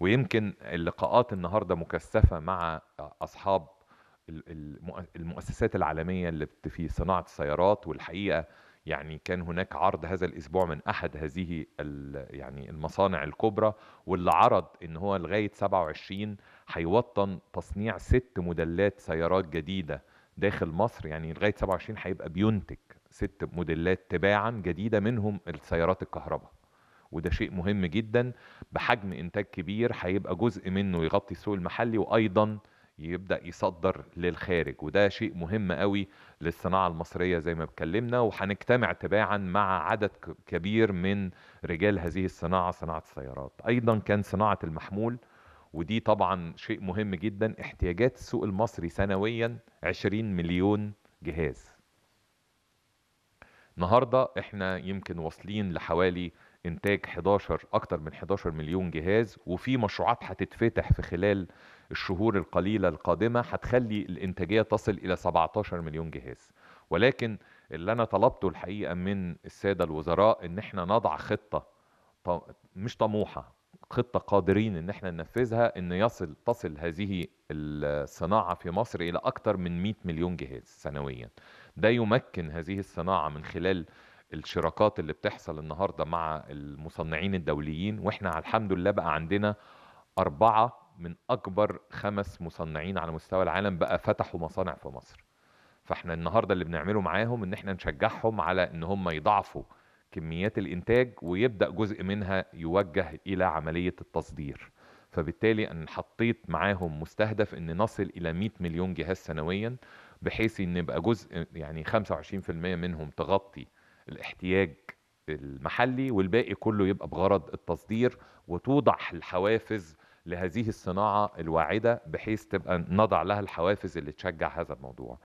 ويمكن اللقاءات النهارده مكثفه مع اصحاب المؤسسات العالميه اللي في صناعه السيارات والحقيقه يعني كان هناك عرض هذا الاسبوع من احد هذه يعني المصانع الكبرى واللي عرض ان هو لغايه 27 هيوطن تصنيع ست موديلات سيارات جديده داخل مصر يعني لغايه 27 هيبقى بينتج ست موديلات تباعا جديده منهم السيارات الكهرباء وده شيء مهم جدا بحجم انتاج كبير هيبقى جزء منه يغطي السوق المحلي وايضا يبدا يصدر للخارج وده شيء مهم قوي للصناعه المصريه زي ما اتكلمنا وهنجتمع تباعا مع عدد كبير من رجال هذه الصناعه صناعه السيارات ايضا كان صناعه المحمول ودي طبعا شيء مهم جدا احتياجات السوق المصري سنويا 20 مليون جهاز النهارده احنا يمكن واصلين لحوالي انتاج 11 اكتر من 11 مليون جهاز وفي مشروعات هتتفتح في خلال الشهور القليله القادمه هتخلي الانتاجيه تصل الى 17 مليون جهاز ولكن اللي انا طلبته الحقيقه من الساده الوزراء ان احنا نضع خطه مش طموحه خطه قادرين ان احنا ننفذها ان يصل تصل هذه الصناعه في مصر الى اكثر من 100 مليون جهاز سنويا ده يمكن هذه الصناعه من خلال الشراكات اللي بتحصل النهارده مع المصنعين الدوليين واحنا الحمد لله بقى عندنا أربعة من أكبر خمس مصنعين على مستوى العالم بقى فتحوا مصانع في مصر فاحنا النهارده اللي بنعمله معاهم ان احنا نشجعهم على ان هم يضاعفوا كميات الانتاج ويبدا جزء منها يوجه الى عمليه التصدير فبالتالي انا حطيت معاهم مستهدف ان نصل الى 100 مليون جهاز سنويا بحيث ان يبقى جزء يعني 25% منهم تغطي الاحتياج المحلي والباقي كله يبقى بغرض التصدير وتوضح الحوافز لهذه الصناعة الواعدة بحيث تبقى نضع لها الحوافز اللي تشجع هذا الموضوع